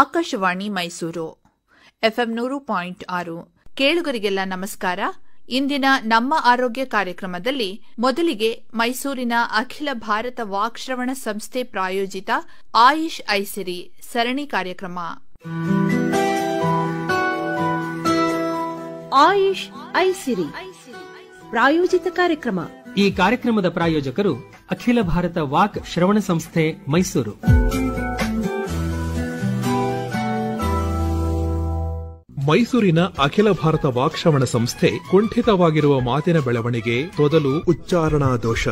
Akashvani Mysuru FM ನೂರು point ಆರು ಕೇಳುಗರಿಗೆಲ್ಲ ನಮಸ್ಕಾರ ಇಂದಿನ ನಮ್ಮ ಆರೋಗ್ಯ ಕಾರ್ಯಕ್ರಮದಲ್ಲಿ ಮೊದಲಿಗೆ ಮೈಸೂರಿನ ಅಖಿಲ ಭಾರತ ವಾಕ್ಶ್ರವಣ ಸಂಸ್ಥೆ ಪ್ರಾಯೋಜಿತ ಆಯುಷ್ ಐಸಿರಿ ಸರಣಿ ಕಾರ್ಯಕ್ರಮ ಆಯುಷ್ ಐಸಿರಿ ಪ್ರಾಯೋಜಿತ ಕಾರ್ಯಕ್ರಮ ಈ ಕಾರ್ಯಕ್ರಮದ ಪ್ರಾಯೋಜಕರು ಅಖಿಲ ಭಾರತ ವಾಕ್ ಶ್ರವಣ ಸಂಸ್ಥೆ ಮೈಸೂರು ಮೈಸೂರಿನ ಅಖಿಲ ಭಾರತ ವಾಕ್ಶ್ರವಣ ಸಂಸ್ಥೆ ಕುಂಠಿತವಾಗಿರುವ ಮಾತಿನ ಬೆಳವಣಿಗೆ ತೊದಲು ಉಚ್ಚಾರಣಾ ದೋಷ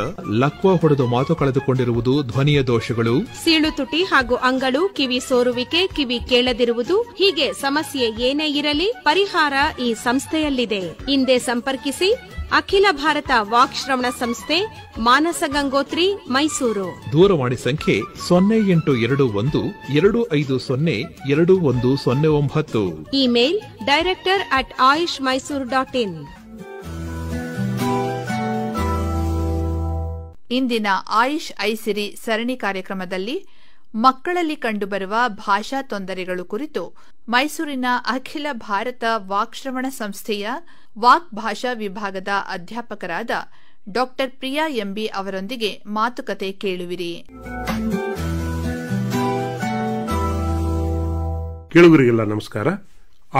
ಲಕ್ವ ಹೊಡೆದು ಮಾತು ಕಳೆದುಕೊಂಡಿರುವುದು ಧ್ವನಿಯ ದೋಷಗಳು ಸೀಳು ತುಟಿ ಹಾಗೂ ಅಂಗಳು ಕಿವಿ ಸೋರುವಿಕೆ ಕಿವಿ ಕೇಳದಿರುವುದು ಹೀಗೆ ಸಮಸ್ಯೆ ಏನೇ ಇರಲಿ ಪರಿಹಾರ ಈ ಸಂಸ್ಥೆಯಲ್ಲಿದೆ ಹಿಂದೆ ಸಂಪರ್ಕಿಸಿ ಅಖಿಲ ಭಾರತ ವಾಕ್ ಶ್ರವಣ ಸಂಸ್ಥೆ ಮಾನಸ ಗಂಗೋತ್ರಿ ಮೈಸೂರು ದೂರವಾಣಿ ಸಂಖ್ಯೆ ಸೊನ್ನೆ ಎಂಟು ಎರಡು ಒಂದು ಎರಡು ಐದು ಸೊನ್ನೆ ಎರಡು ಒಂದು ಸೊನ್ನೆ ಒಂಬತ್ತು email director at Ayush Mysuru dot in ಇಂದಿನ ಆಯುಷ್ ಐಸಿರಿ ಸರಣಿ ಕಾರ್ಯಕ್ರಮದಲ್ಲಿ ಮಕ್ಕಳಲ್ಲಿ ಕಂಡುಬರುವ ಭಾಷಾ ತೊಂದರೆಗಳು ಕುರಿತು ಮೈಸೂರಿನ ಅಖಿಲ ಭಾರತ ವಾಕ್ಶ್ರವಣ ಸಂಸ್ಥೆಯ ವಾಕ್ ಭಾಷಾ ವಿಭಾಗದ ಅಧ್ಯಾಪಕರಾದ ಡಾಕ್ಟರ್ ಪ್ರಿಯಾ ಎಂಬಿ ಅವರೊಂದಿಗೆ ಮಾತುಕತೆ ಕೇಳುವಿರಿ ಕೇಳುವರಿಗೆಲ್ಲ ನಮಸ್ಕಾರ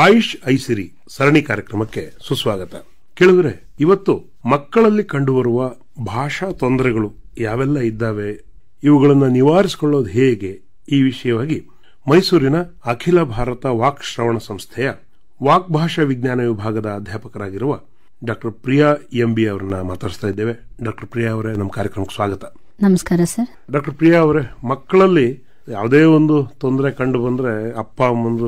ಆಯುಷ್ ಐಸಿರಿ ಸರಣಿ ಕಾರ್ಯಕ್ರಮಕ್ಕೆ ಸುಸ್ವಾಗತ ಕೇಳುಗರೆ ಇವತ್ತು ಮಕ್ಕಳಲ್ಲಿ ಕಂಡುಬರುವ ಭಾಷಾ ತೊಂದರೆಗಳು ಯಾವೆಲ್ಲ ಇದ್ದಾವೆ ಇವುಗಳನ್ನು ನಿವಾರಿಸಿಕೊಳ್ಳೋದು ಹೇಗೆ ಈ ವಿಷಯವಾಗಿ ಮೈಸೂರಿನ ಅಖಿಲ ಭಾರತ ವಾಕ್ ಶ್ರವಣ ಸಂಸ್ಥೆಯ ಭಾಷಾ ವಿಜ್ಞಾನ ವಿಭಾಗದ ಅಧ್ಯಾಪಕರಾಗಿರುವ ಡಾಕ್ಟರ್ ಪ್ರಿಯಾ ಎಂಬಿ ಅವರನ್ನ ಮಾತಾಡಿಸ್ತಾ ಇದ್ದೇವೆ ಡಾಕ್ಟರ್ ಪ್ರಿಯಾ ಅವರೇ ನಮ್ಮ ಕಾರ್ಯಕ್ರಮಕ್ಕೆ ಸ್ವಾಗತ ನಮಸ್ಕಾರ ಸರ್ ಡಾಕ್ಟರ್ ಪ್ರಿಯಾ ಅವರೇ ಮಕ್ಕಳಲ್ಲಿ ಯಾವುದೇ ಒಂದು ತೊಂದರೆ ಕಂಡು ಬಂದರೆ ಅಪ್ಪ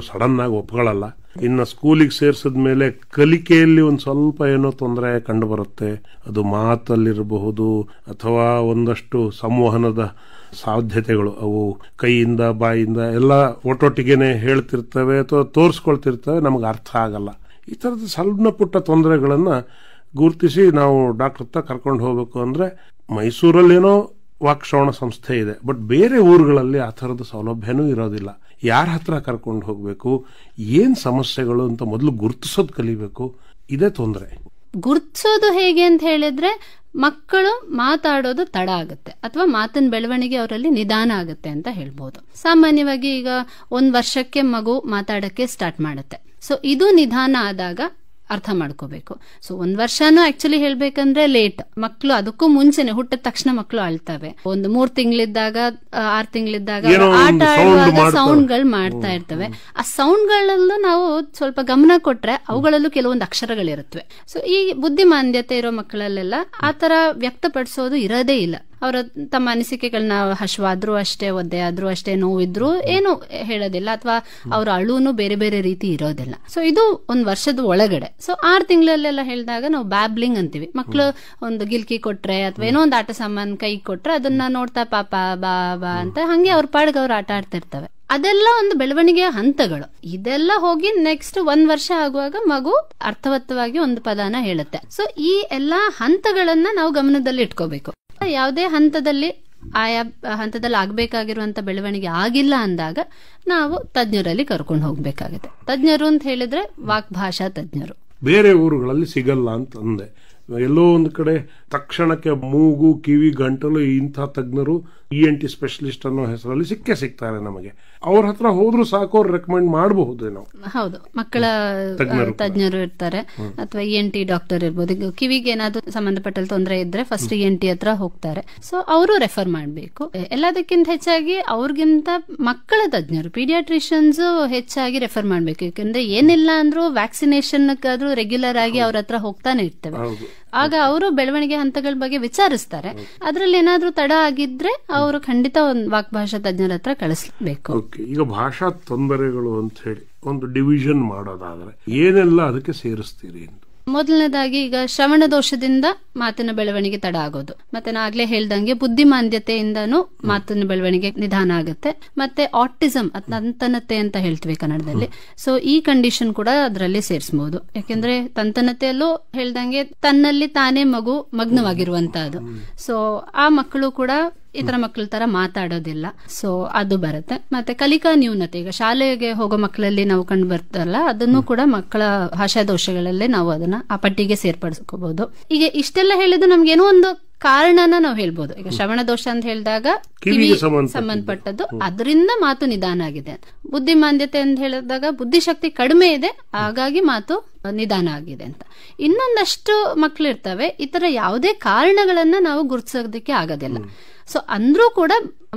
ಸಡನ್ ಆಗಿ ಒಪ್ಕೊಳ್ಳಲ್ಲ ಇನ್ನು ಸ್ಕೂಲಿಗೆ ಸೇರಿಸಿದ ಮೇಲೆ ಕಲಿಕೆಯಲ್ಲಿ ಒಂದು ಸ್ವಲ್ಪ ಏನೋ ತೊಂದರೆ ಕಂಡು ಬರುತ್ತೆ ಅದು ಮಾತಲ್ಲಿರಬಹುದು ಅಥವಾ ಒಂದಷ್ಟು ಸಂವಹನದ ಸಾಧ್ಯತೆಗಳು ಅವು ಕೈಯಿಂದ ಬಾಯಿಂದ ಎಲ್ಲ ಒಟ್ಟೊಟ್ಟಿಗೆನೆ ಹೇಳ್ತಿರ್ತವೆ ಅಥವಾ ತೋರಿಸ್ಕೊಳ್ತಿರ್ತವೆ ನಮಗೆ ಅರ್ಥ ಆಗಲ್ಲ ಈ ಥರದ ಸಣ್ಣ ಪುಟ್ಟ ತೊಂದರೆಗಳನ್ನು ಗುರುತಿಸಿ ನಾವು ಡಾಕ್ಟರ್ ಹತ್ರ ಕರ್ಕೊಂಡು ಹೋಗಬೇಕು ಅಂದರೆ ಮೈಸೂರಲ್ಲೇನೋ ವಾಕ್ಶ್ರವಣ ಸಂಸ್ಥೆ ಇದೆ ಬಟ್ ಬೇರೆ ಊರುಗಳಲ್ಲಿ ಆ ಥರದ ಸೌಲಭ್ಯನೂ ಇರೋದಿಲ್ಲ ಯಾರ ಹತ್ರ ಕರ್ಕೊಂಡು ಹೋಗಬೇಕು ಏನು ಸಮಸ್ಯೆಗಳು ಅಂತ ಮೊದಲು ಗುರುತಿಸೋದು ಕಲಿಬೇಕು ಇದೇ ತೊಂದರೆ ಗುರ್ತಿಸೋದು ಹೇಗೆ ಅಂತ ಹೇಳಿದ್ರೆ ಮಕ್ಕಳು ಮಾತಾಡೋದು ತಡ ಆಗುತ್ತೆ ಅಥವಾ ಮಾತಿನ ಬೆಳವಣಿಗೆ ಅವರಲ್ಲಿ ನಿಧಾನ ಆಗುತ್ತೆ ಅಂತ ಹೇಳ್ಬೋದು ಸಾಮಾನ್ಯವಾಗಿ ಈಗ ಒಂದು ವರ್ಷಕ್ಕೆ ಮಗು ಮಾತಾಡಕ್ಕೆ ಸ್ಟಾರ್ಟ್ ಮಾಡುತ್ತೆ ಸೊ ಇದು ನಿಧಾನ ಆದಾಗ ಅರ್ಥ ಮಾಡ್ಕೋಬೇಕು ಸೊ ಒಂದ್ ವರ್ಷನೂ ಆಕ್ಚುಲಿ ಹೇಳ್ಬೇಕಂದ್ರೆ ಲೇಟ್ ಮಕ್ಕಳು ಅದಕ್ಕೂ ಮುಂಚೆನೆ ಹುಟ್ಟಿದ ತಕ್ಷಣ ಮಕ್ಕಳು ಅಳ್ತವೆ ಒಂದು ಮೂರ್ ತಿಂಗಳಿದ್ದಾಗ ಆರ್ ತಿಂಗಳಿದ್ದಾಗ ಆಟ ಆಡುವಾಗ ಸೌಂಡ್ಗಳು ಮಾಡ್ತಾ ಇರ್ತವೆ ಆ ಗಳಲ್ಲೂ ನಾವು ಸ್ವಲ್ಪ ಗಮನ ಕೊಟ್ರೆ ಅವುಗಳಲ್ಲೂ ಕೆಲವೊಂದು ಅಕ್ಷರಗಳಿರುತ್ತವೆ ಸೊ ಈ ಬುದ್ಧಿಮಾಂದ್ಯತೆ ಇರೋ ಮಕ್ಕಳಲ್ಲೆಲ್ಲ ಆತರ ವ್ಯಕ್ತಪಡಿಸೋದು ಇರೋದೇ ಇಲ್ಲ ಅವರ ತಮ್ಮ ಅನಿಸಿಕೆಗಳನ್ನ ಹಶ್ವಾದ್ರೂ ಅಷ್ಟೇ ಒದ್ದೆ ಆದ್ರೂ ಅಷ್ಟೇ ನೋವಿದ್ರು ಏನು ಹೇಳೋದಿಲ್ಲ ಅಥವಾ ಅವ್ರ ಅಳುನು ಬೇರೆ ಬೇರೆ ರೀತಿ ಇರೋದಿಲ್ಲ ಸೊ ಇದು ಒಂದ್ ವರ್ಷದ ಒಳಗಡೆ ಸೊ ಆರ್ ತಿಂಗಳಲ್ಲೆಲ್ಲ ಹೇಳಿದಾಗ ನಾವು ಬ್ಯಾಬ್ಲಿಂಗ್ ಅಂತೀವಿ ಮಕ್ಳು ಒಂದು ಗಿಲ್ಕಿ ಕೊಟ್ರೆ ಅಥವಾ ಏನೋ ಒಂದು ಆಟ ಸಾಮಾನ್ ಕೈ ಕೊಟ್ರೆ ಅದನ್ನ ನೋಡ್ತಾ ಪಾಪ ಬಾ ಬಾ ಅಂತ ಹಂಗೆ ಅವ್ರ ಪಾಡ್ಗೆ ಅವ್ರು ಆಟ ಆಡ್ತಿರ್ತವೆ ಅದೆಲ್ಲ ಒಂದು ಬೆಳವಣಿಗೆಯ ಹಂತಗಳು ಇದೆಲ್ಲ ಹೋಗಿ ನೆಕ್ಸ್ಟ್ ಒಂದ್ ವರ್ಷ ಆಗುವಾಗ ಮಗು ಅರ್ಥವತ್ತವಾಗಿ ಒಂದು ಪದಾನ ಹೇಳುತ್ತೆ ಸೊ ಈ ಎಲ್ಲಾ ಹಂತಗಳನ್ನ ನಾವು ಗಮನದಲ್ಲಿ ಇಟ್ಕೋಬೇಕು ಯಾವುದೇ ಹಂತದಲ್ಲಿ ಆಯಾ ಹಂತದಲ್ಲಿ ಆಗಬೇಕಾಗಿರುವಂಥ ಬೆಳವಣಿಗೆ ಆಗಿಲ್ಲ ಅಂದಾಗ ನಾವು ತಜ್ಞರಲ್ಲಿ ಕರ್ಕೊಂಡು ಹೋಗಬೇಕಾಗುತ್ತೆ ತಜ್ಞರು ಅಂತ ಹೇಳಿದ್ರೆ ವಾಕ್ ಭಾಷಾ ತಜ್ಞರು ಬೇರೆ ಊರುಗಳಲ್ಲಿ ಸಿಗಲ್ಲ ಅಂತ ಅಂದೆ ಎಲ್ಲೋ ಒಂದು ಕಡೆ ತಕ್ಷಣಕ್ಕೆ ಮೂಗು ಕಿವಿ ಗಂಟಲು ಇಂಥ ತಜ್ಞರು ಇ ಎನ್ ಟಿ ಸ್ಪೆಷಲಿಸ್ಟ್ ಅನ್ನೋ ಹೆಸರಲ್ಲಿ ಸಿಕ್ಕೇ ಸಿಗ್ತಾರೆ ನಮಗೆ ಅವ್ರ ಹತ್ರ ಹೋದ್ರು ಸಾಕು ಅವ್ರು ರೆಕಮೆಂಡ್ ಮಾಡಬಹುದು ನಾವು ಹೌದು ಮಕ್ಕಳ ತಜ್ಞರು ಇರ್ತಾರೆ ಅಥವಾ ಇ ಎನ್ ಟಿ ಡಾಕ್ಟರ್ ಇರ್ಬೋದು ಈಗ ಕಿವಿಗೆ ಏನಾದ್ರು ಸಂಬಂಧಪಟ್ಟ ತೊಂದರೆ ಇದ್ರೆ ಫಸ್ಟ್ ಇ ಎನ್ ಟಿ ಹತ್ರ ಹೋಗ್ತಾರೆ ಸೊ ಅವರು ರೆಫರ್ ಮಾಡಬೇಕು ಎಲ್ಲದಕ್ಕಿಂತ ಹೆಚ್ಚಾಗಿ ಅವ್ರಿಗಿಂತ ಮಕ್ಕಳ ತಜ್ಞರು ಪೀಡಿಯಾಟ್ರಿಷಿಯನ್ಸ್ ಹೆಚ್ಚಾಗಿ ರೆಫರ್ ಮಾಡಬೇಕು ಯಾಕಂದ್ರೆ ಏನಿಲ್ಲ ಅಂದ್ರು ವ್ಯಾಕ್ಸಿನೇಷನ್ ರೆಗ್ಯುಲರ್ ಆಗಿ ಅವ್ರ ಹತ್ರ ಹೋಗ್ತಾನೆ ಇರ್ತೇವೆ ಆಗ ಅವರು ಬೆಳವಣಿಗೆ ಹಂತಗಳ ಬಗ್ಗೆ ವಿಚಾರಿಸ್ತಾರೆ ಅದ್ರಲ್ಲಿ ಏನಾದ್ರೂ ತಡ ಆಗಿದ್ರೆ ಅವರು ಖಂಡಿತ ಒಂದು ವಾಕ್ಭಾಷಾ ತಜ್ಞರ ಹತ್ರ ಕಳಿಸ್ಬೇಕು ಈಗ ಭಾಷಾ ತೊಂದರೆಗಳು ಅಂತ ಹೇಳಿ ಒಂದು ಡಿವಿಷನ್ ಮಾಡೋದಾದ್ರೆ ಏನೆಲ್ಲ ಅದಕ್ಕೆ ಸೇರಿಸ್ತೀರಿ ಮೊದಲನೇದಾಗಿ ಈಗ ಶ್ರವಣ ದೋಷದಿಂದ ಮಾತಿನ ಬೆಳವಣಿಗೆ ತಡ ಆಗೋದು ಮತ್ತೆ ನಾ ಆಗ್ಲೇ ಹೇಳ್ದಂಗೆ ಬುದ್ಧಿಮಾಂದ್ಯತೆಯಿಂದನೂ ಮಾತಿನ ಬೆಳವಣಿಗೆ ನಿಧಾನ ಆಗುತ್ತೆ ಮತ್ತೆ ಆಟಿಸಮ್ ತಂತನತೆ ಅಂತ ಹೇಳ್ತೀವಿ ಕನ್ನಡದಲ್ಲಿ ಸೊ ಈ ಕಂಡೀಷನ್ ಕೂಡ ಅದರಲ್ಲಿ ಸೇರಿಸಬಹುದು ಯಾಕೆಂದ್ರೆ ತಂತನತೆಯಲ್ಲೂ ಹೇಳ್ದಂಗೆ ತನ್ನಲ್ಲಿ ತಾನೇ ಮಗು ಮಗ್ನವಾಗಿರುವಂತಹದ್ದು ಸೊ ಆ ಮಕ್ಕಳು ಕೂಡ ಇತರ ಮಕ್ಕಳ ತರ ಮಾತಾಡೋದಿಲ್ಲ ಸೊ ಅದು ಬರುತ್ತೆ ಮತ್ತೆ ಕಲಿಕಾ ನ್ಯೂನತೆ ಈಗ ಶಾಲೆಗೆ ಹೋಗೋ ಮಕ್ಕಳಲ್ಲಿ ನಾವು ಕಂಡು ಬರ್ತಲ್ಲ ಅದನ್ನು ಕೂಡ ಮಕ್ಕಳ ಭಾಷಾ ದೋಷಗಳಲ್ಲೇ ನಾವು ಅದನ್ನ ಆ ಪಟ್ಟಿಗೆ ಸೇರ್ಪಡಿಸ್ಕೋಬಹುದು ಈಗ ಇಷ್ಟೆಲ್ಲ ಹೇಳಿದ್ರೆ ನಮ್ಗೆ ಏನೋ ಒಂದು ಕಾರಣನ ನಾವು ಹೇಳ್ಬೋದು ಈಗ ಶ್ರವಣ ದೋಷ ಅಂತ ಹೇಳಿದಾಗ ಕಿವಿ ಸಂಬಂಧಪಟ್ಟದ್ದು ಅದರಿಂದ ಮಾತು ನಿಧಾನ ಆಗಿದೆ ಬುದ್ಧಿಮಾಂದ್ಯತೆ ಅಂತ ಹೇಳಿದಾಗ ಬುದ್ಧಿಶಕ್ತಿ ಕಡಿಮೆ ಇದೆ ಹಾಗಾಗಿ ಮಾತು ನಿಧಾನ ಆಗಿದೆ ಅಂತ ಇನ್ನೊಂದಷ್ಟು ಮಕ್ಕಳಿರ್ತವೆ ಈ ತರ ಯಾವುದೇ ಕಾರಣಗಳನ್ನ ನಾವು ಗುರುತಿಸೋದಕ್ಕೆ ಆಗೋದಿಲ್ಲ ಸೊ ಅಂದ್ರೂ ಕೂಡ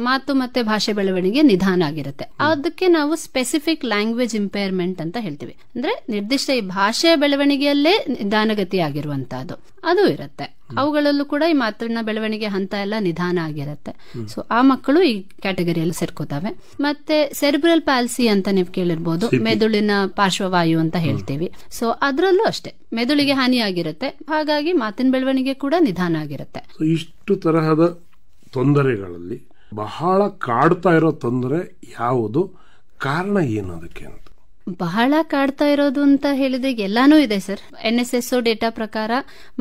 ಮಾತು ಮತ್ತೆ ಭಾಷೆ ಬೆಳವಣಿಗೆ ನಿಧಾನ ಆಗಿರುತ್ತೆ ಅದಕ್ಕೆ ನಾವು ಸ್ಪೆಸಿಫಿಕ್ ಲ್ಯಾಂಗ್ವೇಜ್ ಇಂಪೇರ್ಮೆಂಟ್ ಅಂತ ಹೇಳ್ತೀವಿ ಅಂದ್ರೆ ನಿರ್ದಿಷ್ಟ ಈ ಭಾಷೆಯ ಬೆಳವಣಿಗೆಯಲ್ಲೇ ನಿಧಾನಗತಿ ಆಗಿರುವಂತಹದ್ದು ಅದು ಇರುತ್ತೆ ಅವುಗಳಲ್ಲೂ ಕೂಡ ಈ ಮಾತಿನ ಬೆಳವಣಿಗೆ ಹಂತ ಎಲ್ಲ ನಿಧಾನ ಆಗಿರುತ್ತೆ ಸೊ ಆ ಮಕ್ಕಳು ಈ ಕ್ಯಾಟಗರಿಯಲ್ಲಿ ಸೇರ್ಕೋತಾವೆ ಮತ್ತೆ ಸೆರಿಬ್ರಲ್ ಪ್ಯಾಲ್ಸಿ ಅಂತ ನೀವು ಕೇಳಿರ್ಬೋದು ಮೆದುಳಿನ ಪಾರ್ಶ್ವವಾಯು ಅಂತ ಹೇಳ್ತೀವಿ ಸೊ ಅದರಲ್ಲೂ ಅಷ್ಟೇ ಮೆದುಳಿಗೆ ಹಾನಿಯಾಗಿರುತ್ತೆ ಹಾಗಾಗಿ ಮಾತಿನ ಬೆಳವಣಿಗೆ ಕೂಡ ನಿಧಾನ ಆಗಿರುತ್ತೆ ಇಷ್ಟು ತರಹದ ತೊಂದರೆಗಳಲ್ಲಿ ಬಹಳ ಕಾಡ್ತಾ ಇರೋ ತೊಂದರೆ ಯಾವುದು ಕಾರಣ ಏನು ಅದಕ್ಕೆ ಅಂತ ಬಹಳ ಕಾಡ್ತಾ ಇರೋದು ಅಂತ ಹೇಳಿದ್ರೆ ಎಲ್ಲಾನು ಇದೆ sir N S S data ಪ್ರಕಾರ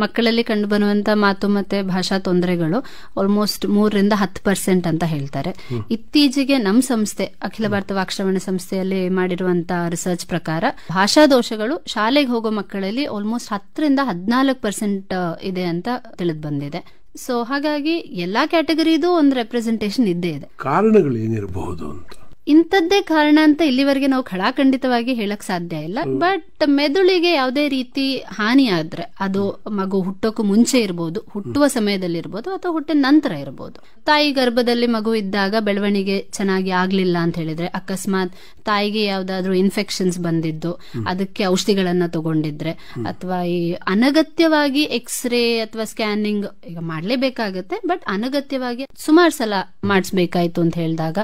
ಮಕ್ಕಳಲ್ಲಿ ಬರುವಂತಹ ಮಾತು ಮತ್ತೆ ಭಾಷಾ ತೊಂದರೆಗಳು ಆಲ್ಮೋಸ್ಟ್ ಮೂರರಿಂದ ಹತ್ತು ಪರ್ಸೆಂಟ್ ಅಂತ ಹೇಳ್ತಾರೆ ಇತ್ತೀಚೆಗೆ ನಮ್ಮ ಸಂಸ್ಥೆ ಅಖಿಲ ಭಾರತ ವಾಕ್ಶ್ರವಣ ಸಂಸ್ಥೆಯಲ್ಲಿ ಮಾಡಿರುವಂತಹ ರಿಸರ್ಚ್ ಪ್ರಕಾರ ಭಾಷಾ ದೋಷಗಳು ಶಾಲೆಗೆ ಹೋಗೋ ಮಕ್ಕಳಲ್ಲಿ ಆಲ್ಮೋಸ್ಟ್ ಹತ್ತರಿಂದ ಹದಿನಾಲ್ಕು ಪರ್ಸೆಂಟ್ ಇದೆ ಅಂತ ತಿಳಿದು ಬಂದಿದೆ ಸೊ ಹಾಗಾಗಿ ಎಲ್ಲಾ ಕ್ಯಾಟಗರಿದು ಒಂದು ರೆಪ್ರೆಸೆಂಟೇಷನ್ ಇದ್ದೇ ಇದೆ ಕಾರಣಗಳು ಏನಿರಬಹುದು ಅಂತ ಇಂಥದ್ದೇ ಕಾರಣ ಅಂತ ಇಲ್ಲಿವರೆಗೆ ನಾವು ಖಡಾಖಂಡಿತವಾಗಿ ಹೇಳಕ್ ಸಾಧ್ಯ ಇಲ್ಲ ಬಟ್ ಮೆದುಳಿಗೆ ಯಾವುದೇ ರೀತಿ ಹಾನಿ ಆದ್ರೆ ಅದು ಮಗು ಹುಟ್ಟೋಕು ಮುಂಚೆ ಇರಬಹುದು ಹುಟ್ಟುವ ಸಮಯದಲ್ಲಿ ಇರ್ಬೋದು ಅಥವಾ ಹುಟ್ಟಿದ ನಂತರ ಇರ್ಬೋದು ತಾಯಿ ಗರ್ಭದಲ್ಲಿ ಮಗು ಇದ್ದಾಗ ಬೆಳವಣಿಗೆ ಚೆನ್ನಾಗಿ ಆಗ್ಲಿಲ್ಲ ಅಂತ ಹೇಳಿದ್ರೆ ಅಕಸ್ಮಾತ್ ತಾಯಿಗೆ ಯಾವ್ದಾದ್ರು ಇನ್ಫೆಕ್ಷನ್ಸ್ ಬಂದಿದ್ದು ಅದಕ್ಕೆ ಔಷಧಿಗಳನ್ನ ತಗೊಂಡಿದ್ರೆ ಅಥವಾ ಈ ಅನಗತ್ಯವಾಗಿ ಎಕ್ಸ್ರೇ ಅಥವಾ ಸ್ಕ್ಯಾನಿಂಗ್ ಈಗ ಮಾಡಲೇಬೇಕಾಗತ್ತೆ ಬಟ್ ಅನಗತ್ಯವಾಗಿ ಸುಮಾರು ಸಲ ಮಾಡಿಸ್ಬೇಕಾಯ್ತು ಅಂತ ಹೇಳಿದಾಗ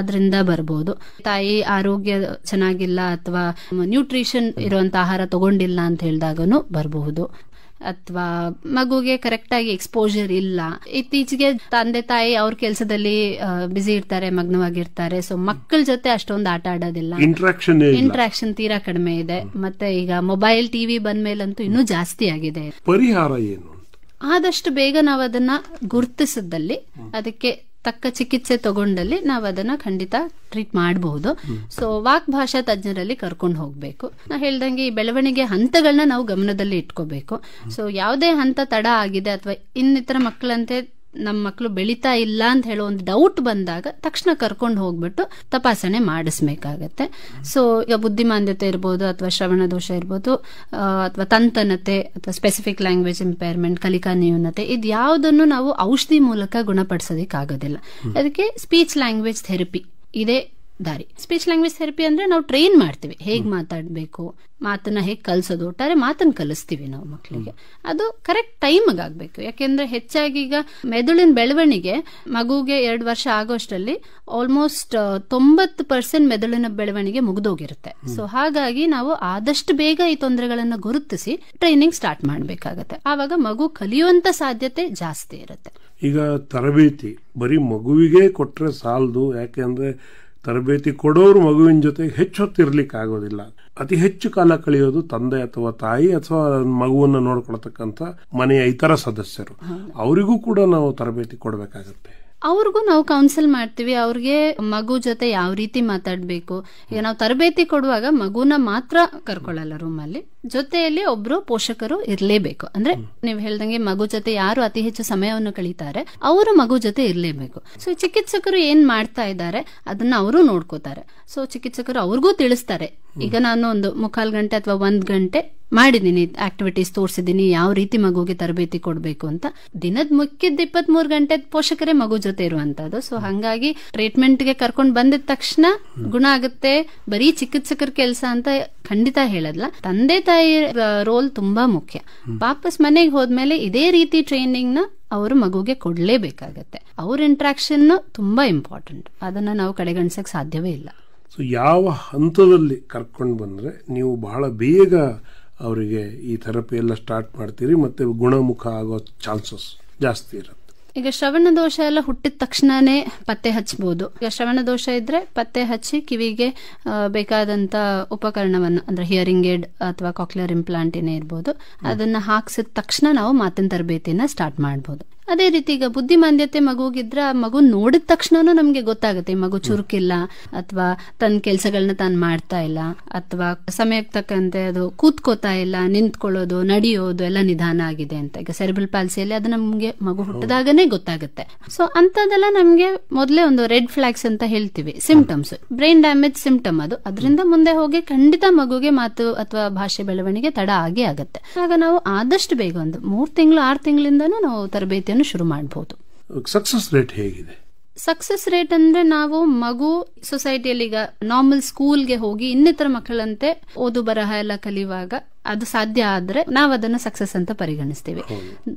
ಅದರಿಂದ ಬರ್ ತಾಯಿ ಆರೋಗ್ಯ ಚೆನ್ನಾಗಿಲ್ಲ ಅಥವಾ ನ್ಯೂಟ್ರಿಷನ್ ಇರುವಂತ ಆಹಾರ ತಗೊಂಡಿಲ್ಲ ಅಂತ ಹೇಳಿದಾಗನು ಬರಬಹುದು ಅಥವಾ ಮಗುಗೆ ಕರೆಕ್ಟಾಗಿ ಎಕ್ಸ್ಪೋಜರ್ ಇಲ್ಲ ಇತ್ತೀಚೆಗೆ ತಂದೆ ತಾಯಿ ಅವ್ರ ಕೆಲಸದಲ್ಲಿ ಬಿಸಿ ಇರ್ತಾರೆ ಮಗ್ನವಾಗಿರ್ತಾರೆ ಸೊ ಮಕ್ಕಳ ಜೊತೆ ಅಷ್ಟೊಂದು ಆಟ ಆಡೋದಿಲ್ಲ ಇಂಟ್ರಾಕ್ಷನ್ ತೀರಾ ಕಡಿಮೆ ಇದೆ ಮತ್ತೆ ಈಗ ಮೊಬೈಲ್ ಟಿವಿ ಮೇಲಂತೂ ಇನ್ನೂ ಜಾಸ್ತಿ ಆಗಿದೆ ಪರಿಹಾರ ಏನು ಆದಷ್ಟು ಬೇಗ ನಾವು ಅದನ್ನ ಗುರುತಿಸಿದಲ್ಲಿ ಅದಕ್ಕೆ ತಕ್ಕ ಚಿಕಿತ್ಸೆ ತಗೊಂಡಲ್ಲಿ ನಾವು ಅದನ್ನ ಖಂಡಿತ ಟ್ರೀಟ್ ಮಾಡಬಹುದು ಸೊ ವಾಕ್ ಭಾಷಾ ತಜ್ಞರಲ್ಲಿ ಕರ್ಕೊಂಡು ಹೋಗಬೇಕು ನಾ ಹೇಳ್ದಂಗೆ ಈ ಬೆಳವಣಿಗೆ ಹಂತಗಳನ್ನ ನಾವು ಗಮನದಲ್ಲಿ ಇಟ್ಕೋಬೇಕು ಸೊ ಯಾವುದೇ ಹಂತ ತಡ ಆಗಿದೆ ಅಥವಾ ಇನ್ನಿತರ ಮಕ್ಕಳಂತೆ ನಮ್ಮ ಮಕ್ಕಳು ಬೆಳೀತಾ ಇಲ್ಲ ಅಂತ ಹೇಳೋ ಒಂದು ಡೌಟ್ ಬಂದಾಗ ತಕ್ಷಣ ಕರ್ಕೊಂಡು ಹೋಗ್ಬಿಟ್ಟು ತಪಾಸಣೆ ಮಾಡಿಸ್ಬೇಕಾಗತ್ತೆ ಸೊ ಈಗ ಬುದ್ಧಿಮಾಂದ್ಯತೆ ಇರ್ಬೋದು ಅಥವಾ ಶ್ರವಣ ದೋಷ ಇರ್ಬೋದು ಅಥವಾ ತಂತನತೆ ಅಥವಾ ಸ್ಪೆಸಿಫಿಕ್ ಲ್ಯಾಂಗ್ವೇಜ್ ಇಂಪೇರ್ಮೆಂಟ್ ಕಲಿಕಾ ನ್ಯೂನತೆ ಇದು ಯಾವುದನ್ನು ನಾವು ಔಷಧಿ ಮೂಲಕ ಗುಣಪಡಿಸೋದಕ್ಕಾಗೋದಿಲ್ಲ ಅದಕ್ಕೆ ಸ್ಪೀಚ್ ಲ್ಯಾಂಗ್ವೇಜ್ ಥೆರಪಿ ಇದೇ ದಾರಿ ಸ್ಪೀಚ್ ಲ್ಯಾಂಗ್ವೇಜ್ ಥೆರಪಿ ಅಂದ್ರೆ ನಾವು ಟ್ರೈನ್ ಮಾಡ್ತೀವಿ ಹೇಗೆ ಮಾತಾಡಬೇಕು ಮಾತನ್ನ ಹೇಗೆ ಕಲ್ಸೋದು ಒಟ್ಟಾರೆ ಮಾತನ್ನ ಕಲಿಸ್ತೀವಿ ನಾವು ಮಕ್ಕಳಿಗೆ ಅದು ಕರೆಕ್ಟ್ ಟೈಮ್ಗೆ ಆಗಬೇಕು ಯಾಕೆಂದ್ರೆ ಹೆಚ್ಚಾಗಿ ಈಗ ಮೆದುಳಿನ ಬೆಳವಣಿಗೆ ಮಗುಗೆ ಎರಡು ವರ್ಷ ಆಗೋಷ್ಟರಲ್ಲಿ ಆಲ್ಮೋಸ್ಟ್ ತೊಂಬತ್ತು ಪರ್ಸೆಂಟ್ ಮೆದುಳಿನ ಬೆಳವಣಿಗೆ ಮುಗಿದೋಗಿರುತ್ತೆ ಸೊ ಹಾಗಾಗಿ ನಾವು ಆದಷ್ಟು ಬೇಗ ಈ ತೊಂದರೆಗಳನ್ನು ಗುರುತಿಸಿ ಟ್ರೈನಿಂಗ್ ಸ್ಟಾರ್ಟ್ ಮಾಡಬೇಕಾಗತ್ತೆ ಆವಾಗ ಮಗು ಕಲಿಯುವಂತ ಸಾಧ್ಯತೆ ಜಾಸ್ತಿ ಇರುತ್ತೆ ಈಗ ತರಬೇತಿ ಬರೀ ಮಗುವಿಗೆ ಕೊಟ್ಟರೆ ಸಾಲದು ಯಾಕೆಂದ್ರೆ ತರಬೇತಿ ಕೊಡೋರು ಮಗುವಿನ ಜೊತೆ ಹೆಚ್ಚು ಹೊತ್ತಿರ್ಲಿಕ್ಕೆ ಆಗೋದಿಲ್ಲ ಅತಿ ಹೆಚ್ಚು ಕಾಲ ಕಳೆಯೋದು ತಂದೆ ಅಥವಾ ತಾಯಿ ಅಥವಾ ಮಗುವನ್ನು ನೋಡ್ಕೊಳ್ತಕ್ಕಂತ ಮನೆಯ ಇತರ ಸದಸ್ಯರು ಅವರಿಗೂ ಕೂಡ ನಾವು ತರಬೇತಿ ಕೊಡಬೇಕಾಗತ್ತೆ ಅವ್ರಿಗೂ ನಾವು ಕೌನ್ಸಿಲ್ ಮಾಡ್ತೀವಿ ಅವ್ರಿಗೆ ಮಗು ಜೊತೆ ಯಾವ ರೀತಿ ಮಾತಾಡಬೇಕು ಈಗ ನಾವು ತರಬೇತಿ ಕೊಡುವಾಗ ಮಗುನ ಮಾತ್ರ ಕರ್ಕೊಳ್ಳಲ್ಲ ರೂಮಲ್ಲಿ ಜೊತೆಯಲ್ಲಿ ಒಬ್ರು ಪೋಷಕರು ಇರಲೇಬೇಕು ಅಂದ್ರೆ ನೀವು ಹೇಳ್ದಂಗೆ ಮಗು ಜೊತೆ ಯಾರು ಅತಿ ಹೆಚ್ಚು ಸಮಯವನ್ನು ಕಳೀತಾರೆ ಅವರು ಮಗು ಜೊತೆ ಇರಲೇಬೇಕು ಸೊ ಚಿಕಿತ್ಸಕರು ಏನ್ ಮಾಡ್ತಾ ಇದ್ದಾರೆ ಅದನ್ನ ಅವರು ನೋಡ್ಕೋತಾರೆ ಸೊ ಚಿಕಿತ್ಸಕರು ಅವ್ರಿಗೂ ತಿಳಿಸ್ತಾರೆ ಈಗ ನಾನು ಒಂದು ಮುಕ್ಕಾಲ್ ಗಂಟೆ ಅಥವಾ ಒಂದ್ ಗಂಟೆ ಮಾಡಿದ್ದೀನಿ ಆಕ್ಟಿವಿಟೀಸ್ ತೋರಿಸಿದ್ದೀನಿ ಯಾವ ರೀತಿ ಮಗುಗೆ ತರಬೇತಿ ಕೊಡಬೇಕು ಅಂತ ದಿನದ ಮುಖ್ಯದ ಇಪ್ಪತ್ಮೂರು ಗಂಟೆ ಪೋಷಕರೇ ಮಗು ಜೊತೆ ಇರುವಂತದ್ದು ಸೊ ಹಂಗಾಗಿ ಗೆ ಕರ್ಕೊಂಡು ಬಂದಿದ ತಕ್ಷಣ ಗುಣ ಆಗುತ್ತೆ ಬರೀ ಚಿಕಿತ್ಸಕರ ಕೆಲಸ ಅಂತ ಖಂಡಿತ ಹೇಳದ್ಲಾ ತಂದೆ ತಾಯಿ ರೋಲ್ ತುಂಬಾ ಮುಖ್ಯ ವಾಪಸ್ ಮನೆಗೆ ಹೋದ್ಮೇಲೆ ಇದೇ ರೀತಿ ಟ್ರೈನಿಂಗ್ ನ ಅವರು ಮಗುಗೆ ಕೊಡಲೇಬೇಕಾಗತ್ತೆ ಅವ್ರ ಇಂಟ್ರಾಕ್ಷನ್ ತುಂಬಾ ಇಂಪಾರ್ಟೆಂಟ್ ಅದನ್ನ ನಾವು ಕಡೆಗಣಿಸಕ್ ಸಾಧ್ಯವೇ ಇಲ್ಲ ಸೊ ಯಾವ ಹಂತದಲ್ಲಿ ಕರ್ಕೊಂಡು ಬಂದ್ರೆ ನೀವು ಬಹಳ ಬೇಗ ಅವರಿಗೆ ಈ ಥೆರಪಿ ಎಲ್ಲ ಸ್ಟಾರ್ಟ್ ಮಾಡ್ತೀರಿ ಮತ್ತೆ ಗುಣಮುಖ ಆಗೋ ಚಾನ್ಸಸ್ ಜಾಸ್ತಿ ಇರುತ್ತೆ ಈಗ ಶ್ರವಣ ದೋಷ ಎಲ್ಲ ಹುಟ್ಟಿದ ತಕ್ಷಣನೇ ಪತ್ತೆ ಹಚ್ಚಬಹುದು ಈಗ ಶ್ರವಣ ದೋಷ ಇದ್ರೆ ಪತ್ತೆ ಹಚ್ಚಿ ಕಿವಿಗೆ ಬೇಕಾದಂತ ಉಪಕರಣವನ್ನು ಅಂದ್ರೆ ಹಿಯರಿಂಗ್ ಏಡ್ ಅಥವಾ ಕಾಕ್ಲಿಯರ್ ಏನೇ ಇರ್ಬೋದು ಅದನ್ನ ಹಾಕ್ಸಿದ ತಕ್ಷಣ ನಾವು ಮಾತಿನ ತರಬೇತಿನ ಸ್ಟಾರ್ಟ್ ಮಾಡಬಹುದು ಅದೇ ರೀತಿ ಈಗ ಬುದ್ಧಿಮಾಂದ್ಯತೆ ಮಗುಗಿದ್ರೆ ಮಗು ನೋಡಿದ ತಕ್ಷಣನೂ ನಮ್ಗೆ ಗೊತ್ತಾಗುತ್ತೆ ಮಗು ಚುರುಕಿಲ್ಲ ಅಥವಾ ತನ್ನ ಕೆಲಸಗಳನ್ನ ತಾನು ಮಾಡ್ತಾ ಇಲ್ಲ ಅಥವಾ ಸಮಯಕ್ಕೆ ತಕ್ಕಂತೆ ಅದು ಕೂತ್ಕೋತಾ ಇಲ್ಲ ನಿಂತ್ಕೊಳ್ಳೋದು ನಡೆಯೋದು ಎಲ್ಲ ನಿಧಾನ ಆಗಿದೆ ಅಂತ ಈಗ ಸೆರೆಬ್ರಲ್ ಪಾಲಿಸಿಯಲ್ಲಿ ಅದು ನಮ್ಗೆ ಮಗು ಹುಟ್ಟಿದಾಗನೇ ಗೊತ್ತಾಗುತ್ತೆ ಸೊ ಅಂತದೆಲ್ಲ ನಮ್ಗೆ ಮೊದಲೇ ಒಂದು ರೆಡ್ ಫ್ಲಾಗ್ಸ್ ಅಂತ ಹೇಳ್ತೀವಿ ಸಿಂಪ್ಟಮ್ಸ್ ಬ್ರೈನ್ ಡ್ಯಾಮೇಜ್ ಸಿಂಪ್ಟಮ್ ಅದು ಅದರಿಂದ ಮುಂದೆ ಹೋಗಿ ಖಂಡಿತ ಮಗುಗೆ ಮಾತು ಅಥವಾ ಭಾಷೆ ಬೆಳವಣಿಗೆ ತಡ ಆಗೇ ಆಗುತ್ತೆ ಆಗ ನಾವು ಆದಷ್ಟು ಬೇಗ ಒಂದು ಮೂರ್ ತಿಂಗಳು ಆರು ತಿಂಗಳಿಂದನೂ ನಾವು ತರಬೇತಿ ಪ್ರಕ್ರಿಯೆಯನ್ನು ಶುರು ಮಾಡಬಹುದು ಸಕ್ಸಸ್ ರೇಟ್ ಹೇಗಿದೆ ಸಕ್ಸಸ್ ರೇಟ್ ಅಂದ್ರೆ ನಾವು ಮಗು ಸೊಸೈಟಿಯಲ್ಲಿ ಈಗ ನಾರ್ಮಲ್ ಸ್ಕೂಲ್ಗೆ ಹೋಗಿ ಇನ್ನಿತರ ಮಕ್ಕಳಂತೆ ಓದು ಬರಹ ಎಲ್ಲ ಕಲಿಯುವಾಗ ಅದು ಸಾಧ್ಯ ಆದ್ರೆ ನಾವು ಅದನ್ನ ಸಕ್ಸಸ್ ಅಂತ ಪರಿಗಣಿಸ್ತೇವೆ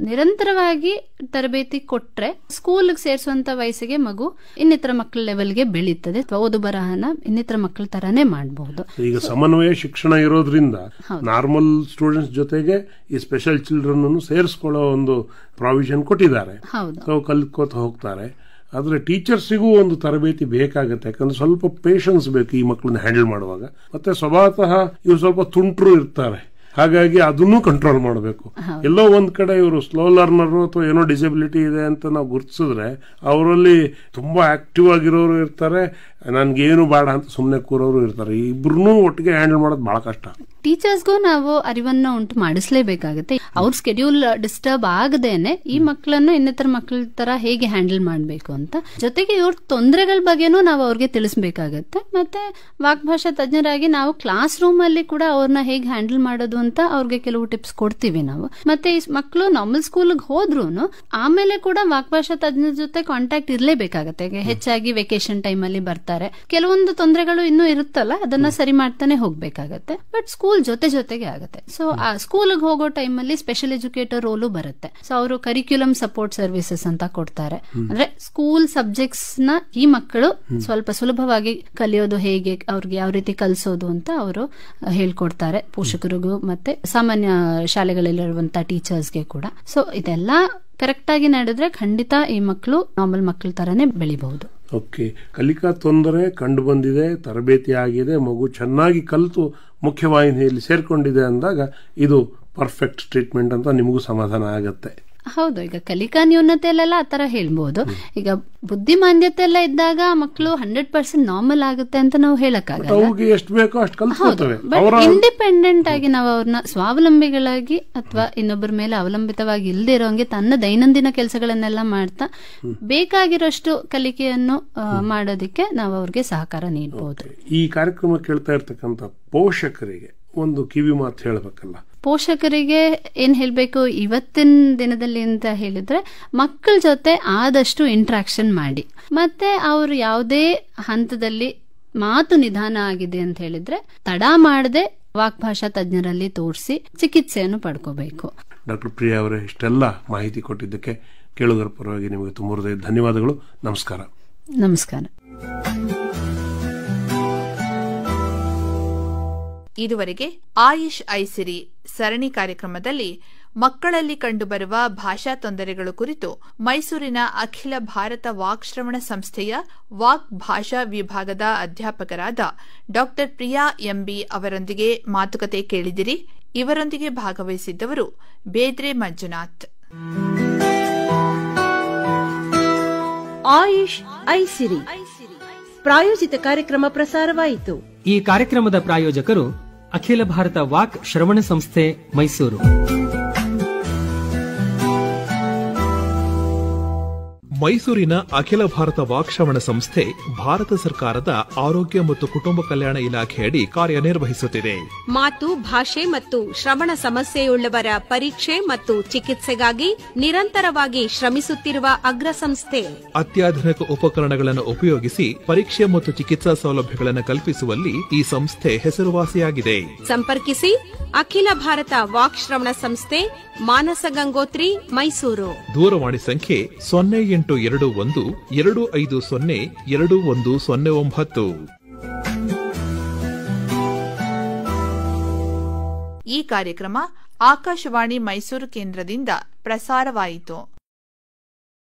ನಿರಂತರವಾಗಿ ತರಬೇತಿ ಕೊಟ್ರೆ ಸ್ಕೂಲ್ ಸೇರಿಸುವಂತ ವಯಸ್ಸಿಗೆ ಮಗು ಇನ್ನಿತರ ಮಕ್ಕಳ ಲೆವೆಲ್ಗೆ ಬೆಳೀತದೆ ಓದು ಬರಹನ ಇನ್ನಿತರ ಮಕ್ಕಳ ತರಾನೇ ಮಾಡಬಹುದು ಈಗ ಸಮನ್ವಯ ಶಿಕ್ಷಣ ಇರೋದ್ರಿಂದ ನಾರ್ಮಲ್ ಸ್ಟೂಡೆಂಟ್ಸ್ ಜೊತೆಗೆ ಈ ಸ್ಪೆಷಲ್ ಚಿಲ್ಡ್ರನ್ ಸೇರಿಸ್ಕೊಳ್ಳೋ ಒಂದು ಪ್ರಾವಿಷನ್ ಕೊಟ್ಟಿದ್ದಾರೆ ಕಲ್ಕೋತ ಹೋಗ್ತಾರೆ ಆದ್ರೆ ಟೀಚರ್ಸಿಗೂ ಒಂದು ತರಬೇತಿ ಬೇಕಾಗುತ್ತೆ ಯಾಕಂದ್ರೆ ಸ್ವಲ್ಪ ಪೇಷನ್ಸ್ ಬೇಕು ಈ ಮಕ್ಕಳನ್ನ ಹ್ಯಾಂಡಲ್ ಮಾಡುವಾಗ ಮತ್ತೆ ಸ್ವಭಾವತಃ ಇವ್ರು ಸ್ವಲ್ಪ ತುಂಟ್ರು ಇರ್ತಾರೆ ಹಾಗಾಗಿ ಅದನ್ನೂ ಕಂಟ್ರೋಲ್ ಮಾಡಬೇಕು ಎಲ್ಲೋ ಒಂದ್ ಕಡೆ ಇವರು ಸ್ಲೋ ಲರ್ನರು ಅಥವಾ ಏನೋ ಡಿಸಬಿಲಿಟಿ ಇದೆ ಅಂತ ನಾವು ಗುರುತಿಸಿದ್ರೆ ಅವರಲ್ಲಿ ತುಂಬ ಆಕ್ಟಿವ್ ಆಗಿರೋರು ಇರ್ತಾರೆ ಏನು ಬೇಡ ಅಂತ ಸುಮ್ಮನೆ ಕೂರೋರು ಇರ್ತಾರೆ ಇಬ್ರು ಒಟ್ಟಿಗೆ ಹ್ಯಾಂಡಲ್ ಮಾಡೋದು ಬಹಳ ಕಷ್ಟ ಟೀಚರ್ಸ್ಗೂ ನಾವು ಅರಿವನ್ನ ಉಂಟು ಮಾಡಿಸ್ಲೇಬೇಕಾಗುತ್ತೆ ಅವ್ರ ಸ್ಕೆಡ್ಯೂಲ್ ಡಿಸ್ಟರ್ಬ್ ಆಗದೇನೆ ಈ ಮಕ್ಕಳನ್ನು ಇನ್ನಿತರ ಮಕ್ಕಳ ತರ ಹೇಗೆ ಹ್ಯಾಂಡಲ್ ಮಾಡಬೇಕು ಅಂತ ಜೊತೆಗೆ ಇವ್ರ ತೊಂದರೆಗಳ ಬಗ್ಗೆನೂ ನಾವು ಅವ್ರಿಗೆ ತಿಳಿಸ್ಬೇಕಾಗತ್ತೆ ಮತ್ತೆ ವಾಕ್ಭಾಷಾ ತಜ್ಞರಾಗಿ ನಾವು ಕ್ಲಾಸ್ ರೂಮ್ ಅಲ್ಲಿ ಕೂಡ ಅವ್ರನ್ನ ಹೇಗೆ ಹ್ಯಾಂಡಲ್ ಮಾಡೋದು ಅಂತ ಅವ್ರಿಗೆ ಕೆಲವು ಟಿಪ್ಸ್ ಕೊಡ್ತೀವಿ ನಾವು ಮತ್ತೆ ಈ ಮಕ್ಕಳು ನಾರ್ಮಲ್ ಸ್ಕೂಲ್ಗೆ ಹೋದ್ರು ಆಮೇಲೆ ಕೂಡ ವಾಕ್ಭಾಷಾ ತಜ್ಞರ ಜೊತೆ ಕಾಂಟ್ಯಾಕ್ಟ್ ಇರಲೇಬೇಕಾಗತ್ತೆ ಹೆಚ್ಚಾಗಿ ವೆಕೇಶನ್ ಟೈಮ್ ಅಲ್ಲಿ ಬರ್ತಾರೆ ಕೆಲವೊಂದು ತೊಂದರೆಗಳು ಇನ್ನೂ ಇರುತ್ತಲ್ಲ ಅದನ್ನ ಸರಿ ಮಾಡ್ತಾನೆ ಹೋಗ್ಬೇಕಾಗತ್ತೆ ಬಟ್ ಸ್ಕೂಲ್ ಸ್ಕೂಲ್ ಜೊತೆ ಜೊತೆಗೆ ಆಗುತ್ತೆ ಸೊ ಆ ಸ್ಕೂಲ್ಗೆ ಹೋಗೋ ಟೈಮಲ್ಲಿ ಸ್ಪೆಷಲ್ ಎಜುಕೇಟರ್ ರೋಲು ಬರುತ್ತೆ ಸೊ ಅವರು ಕರಿಕ್ಯುಲಮ್ ಸಪೋರ್ಟ್ ಸರ್ವಿಸಸ್ ಅಂತ ಕೊಡ್ತಾರೆ ಅಂದ್ರೆ ಸ್ಕೂಲ್ ಸಬ್ಜೆಕ್ಟ್ಸ್ ನ ಈ ಮಕ್ಕಳು ಸ್ವಲ್ಪ ಸುಲಭವಾಗಿ ಕಲಿಯೋದು ಹೇಗೆ ಅವ್ರಿಗೆ ಯಾವ ರೀತಿ ಕಲಿಸೋದು ಅಂತ ಅವರು ಹೇಳ್ಕೊಡ್ತಾರೆ ಪೋಷಕರಿಗೂ ಮತ್ತೆ ಸಾಮಾನ್ಯ ಶಾಲೆಗಳಲ್ಲಿರುವಂತ ಟೀಚರ್ಸ್ಗೆ ಕೂಡ ಸೊ ಇದೆಲ್ಲ ಕರೆಕ್ಟ್ ಆಗಿ ನಡೆದ್ರೆ ಖಂಡಿತ ಈ ಮಕ್ಕಳು ನಾರ್ಮಲ್ ಮಕ್ಕಳ ತರಾನೆ ಬೆಳಿಬಹುದು ಓಕೆ ಕಲಿಕಾ ತೊಂದರೆ ಕಂಡು ಬಂದಿದೆ ತರಬೇತಿ ಆಗಿದೆ ಮಗು ಚೆನ್ನಾಗಿ ಕಲಿತು ಮುಖ್ಯವಾಹಿನಿಯಲ್ಲಿ ಸೇರಿಕೊಂಡಿದೆ ಅಂದಾಗ ಇದು ಪರ್ಫೆಕ್ಟ್ ಟ್ರೀಟ್ಮೆಂಟ್ ಅಂತ ನಿಮಗೂ ಸಮಾಧಾನ ಆಗುತ್ತೆ ಹೌದು ಈಗ ಕಲಿಕಾ ನ್ಯೂನತೆಯಲ್ಲೆಲ್ಲ ಆ ತರ ಹೇಳ್ಬೋದು ಈಗ ಬುದ್ಧಿಮಾಂದ್ಯತೆ ಎಲ್ಲ ಇದ್ದಾಗ ಮಕ್ಕಳು ಹಂಡ್ರೆಡ್ ಪರ್ಸೆಂಟ್ ನಾರ್ಮಲ್ ಆಗುತ್ತೆ ಅಂತ ನಾವು ಹೇಳಕ್ಕಾಗಲ್ಲ ಇಂಡಿಪೆಂಡೆಂಟ್ ಆಗಿ ನಾವು ಅವ್ರನ್ನ ಸ್ವಾವಲಂಬಿಗಳಾಗಿ ಅಥವಾ ಇನ್ನೊಬ್ಬರ ಮೇಲೆ ಅವಲಂಬಿತವಾಗಿ ಇಲ್ಲದೆ ಇರೋಂಗೆ ತನ್ನ ದೈನಂದಿನ ಕೆಲಸಗಳನ್ನೆಲ್ಲ ಮಾಡ್ತಾ ಬೇಕಾಗಿರೋಷ್ಟು ಕಲಿಕೆಯನ್ನು ಮಾಡೋದಕ್ಕೆ ನಾವು ಅವ್ರಿಗೆ ಸಹಕಾರ ನೀಡಬಹುದು ಈ ಕಾರ್ಯಕ್ರಮ ಕೇಳ್ತಾ ಇರ್ತಕ್ಕಂಥ ಪೋಷಕರಿಗೆ ಒಂದು ಕಿವಿ ಮಾತು ಹೇಳಬೇಕಲ್ಲ ಪೋಷಕರಿಗೆ ಏನು ಹೇಳಬೇಕು ಇವತ್ತಿನ ದಿನದಲ್ಲಿ ಅಂತ ಹೇಳಿದ್ರೆ ಮಕ್ಕಳ ಜೊತೆ ಆದಷ್ಟು ಇಂಟ್ರಾಕ್ಷನ್ ಮಾಡಿ ಮತ್ತೆ ಅವರು ಯಾವುದೇ ಹಂತದಲ್ಲಿ ಮಾತು ನಿಧಾನ ಆಗಿದೆ ಅಂತ ಹೇಳಿದ್ರೆ ತಡ ಮಾಡದೆ ವಾಕ್ಭಾಷಾ ತಜ್ಞರಲ್ಲಿ ತೋರಿಸಿ ಚಿಕಿತ್ಸೆಯನ್ನು ಪಡ್ಕೋಬೇಕು ಡಾಕ್ಟರ್ ಪ್ರಿಯಾ ಅವರೇ ಇಷ್ಟೆಲ್ಲ ಮಾಹಿತಿ ಕೊಟ್ಟಿದ್ದಕ್ಕೆ ಕೇಳುವುದರ ಪರವಾಗಿ ನಿಮಗೆ ತುಂಬ ಧನ್ಯವಾದಗಳು ನಮಸ್ಕಾರ ನಮಸ್ಕಾರ ಇದುವರೆಗೆ ಆಯುಷ್ ಐಸಿರಿ ಸರಣಿ ಕಾರ್ಯಕ್ರಮದಲ್ಲಿ ಮಕ್ಕಳಲ್ಲಿ ಕಂಡುಬರುವ ಭಾಷಾ ತೊಂದರೆಗಳು ಕುರಿತು ಮೈಸೂರಿನ ಅಖಿಲ ಭಾರತ ವಾಕ್ಶ್ರವಣ ಸಂಸ್ಥೆಯ ವಾಕ್ ಭಾಷಾ ವಿಭಾಗದ ಅಧ್ಯಾಪಕರಾದ ಡಾ ಪ್ರಿಯಾ ಎಂಬಿ ಅವರೊಂದಿಗೆ ಮಾತುಕತೆ ಕೇಳಿದಿರಿ ಇವರೊಂದಿಗೆ ಭಾಗವಹಿಸಿದ್ದವರು ಬೇದ್ರೆ ಮಂಜುನಾಥ್ ಆಯುಷ್ ಐಸಿರಿ ಪ್ರಾಯೋಜಿತ ಕಾರ್ಯಕ್ರಮ ಪ್ರಸಾರವಾಯಿತು ಈ ಕಾರ್ಯಕ್ರಮದ ಪ್ರಾಯೋಜಕರು ಅಖಿಲ ಭಾರತ ವಾಕ್ ಶ್ರವಣ ಸಂಸ್ಥೆ ಮೈಸೂರು ಮೈಸೂರಿನ ಅಖಿಲ ಭಾರತ ವಾಕ್ಷವಣ ಸಂಸ್ಥೆ ಭಾರತ ಸರ್ಕಾರದ ಆರೋಗ್ಯ ಮತ್ತು ಕುಟುಂಬ ಕಲ್ಯಾಣ ಇಲಾಖೆಯಡಿ ಕಾರ್ಯನಿರ್ವಹಿಸುತ್ತಿದೆ ಮಾತು ಭಾಷೆ ಮತ್ತು ಶ್ರವಣ ಸಮಸ್ಯೆಯುಳ್ಳವರ ಪರೀಕ್ಷೆ ಮತ್ತು ಚಿಕಿತ್ಸೆಗಾಗಿ ನಿರಂತರವಾಗಿ ಶ್ರಮಿಸುತ್ತಿರುವ ಅಗ್ರ ಸಂಸ್ಥೆ ಅತ್ಯಾಧುನಿಕ ಉಪಕರಣಗಳನ್ನು ಉಪಯೋಗಿಸಿ ಪರೀಕ್ಷೆ ಮತ್ತು ಚಿಕಿತ್ಸಾ ಸೌಲಭ್ಯಗಳನ್ನು ಕಲ್ಪಿಸುವಲ್ಲಿ ಈ ಸಂಸ್ಥೆ ಹೆಸರುವಾಸಿಯಾಗಿದೆ ಸಂಪರ್ಕಿಸಿ ಅಖಿಲ ಭಾರತ ವಾಕ್ಶ್ರವಣ ಸಂಸ್ಥೆ ಮಾನಸ ಗಂಗೋತ್ರಿ ಮೈಸೂರು ದೂರವಾಣಿ ಸಂಖ್ಯೆ ಸೊನ್ನೆ ಎಂಟು ಎಂಟು ಎರಡು ಒಂದು ಎರಡು ಐದು ಸೊನ್ನೆ ಎರಡು ಒಂದು ಸೊನ್ನೆ ಒಂಬತ್ತು ಈ ಕಾರ್ಯಕ್ರಮ ಆಕಾಶವಾಣಿ ಮೈಸೂರು ಕೇಂದ್ರದಿಂದ ಪ್ರಸಾರವಾಯಿತು